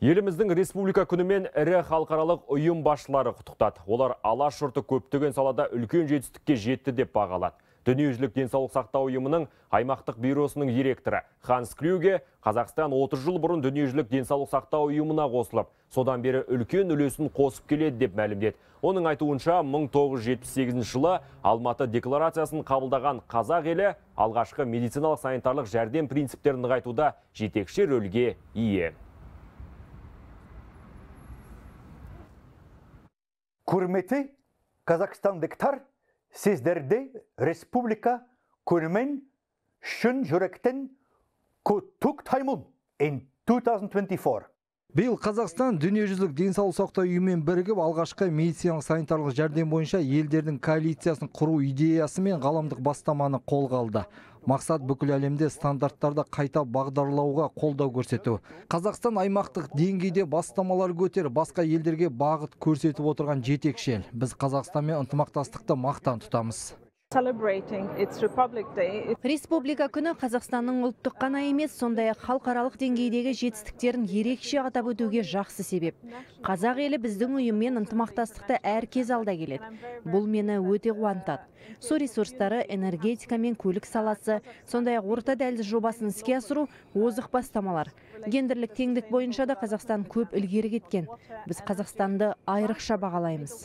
Еліміздің республика күнімен ірі халықаралық ұйым басшылары құттықтады. Олар алаш жұрты көптеген салада үлкен жетістікке жетті деп бағалады. Дүниежүзілік денсаулық сақтау ұйымының аймақтық бюросының директоры Ханс Клюге Қазақстан 30 жыл бұрын дүниежүзілік денсаулық сақтау ұйымына қосылып, содан бері үлкен үлесін қосып келеді деп мәлімдеді. Оның айтуынша 1978 жылы Алматы декларациясын қабылдаған қазақ елі алғашқы медициналық санитарлық жәрдем принциптерін нығайтуда жетекші рөлге ие. құрметі қазақстандықтар сіздерді республика күнімен шын жүректен құттықтаймын in 2024 биыл қазақстан дүниежүзілік денсаулық сақтау ұйымымен біргіп, алғашқы медициналық санитарлық жәрдем бойынша елдердің коалициясын құру идеясы мен ғаламдық бастаманы қолға алды мақсат бүкіл әлемде стандарттарды қайта бағдарлауға қолдау көрсету қазақстан аймақтық деңгейде бастамалар көтер басқа елдерге бағыт көрсетіп отырған жетекші ел біз қазақстанмен ынтымақтастықты мақтан тұтамыз республика күні қазақстанның ұлттық қана емес сондай ақ халықаралық деңгейдегі жетістіктерін ерекше атап өтуге жақсы себеп қазақ елі біздің ұйыммен ынтымақтастықты әркез алда келеді бұл мені өте қуантады су ресурстары энергетика мен көлік саласы сондай ақ орта дәліз жобасын іске асыру озық бастамалар гендерлік теңдік бойынша да қазақстан көп ілгері кеткен біз қазақстанды айрықша бағалаймыз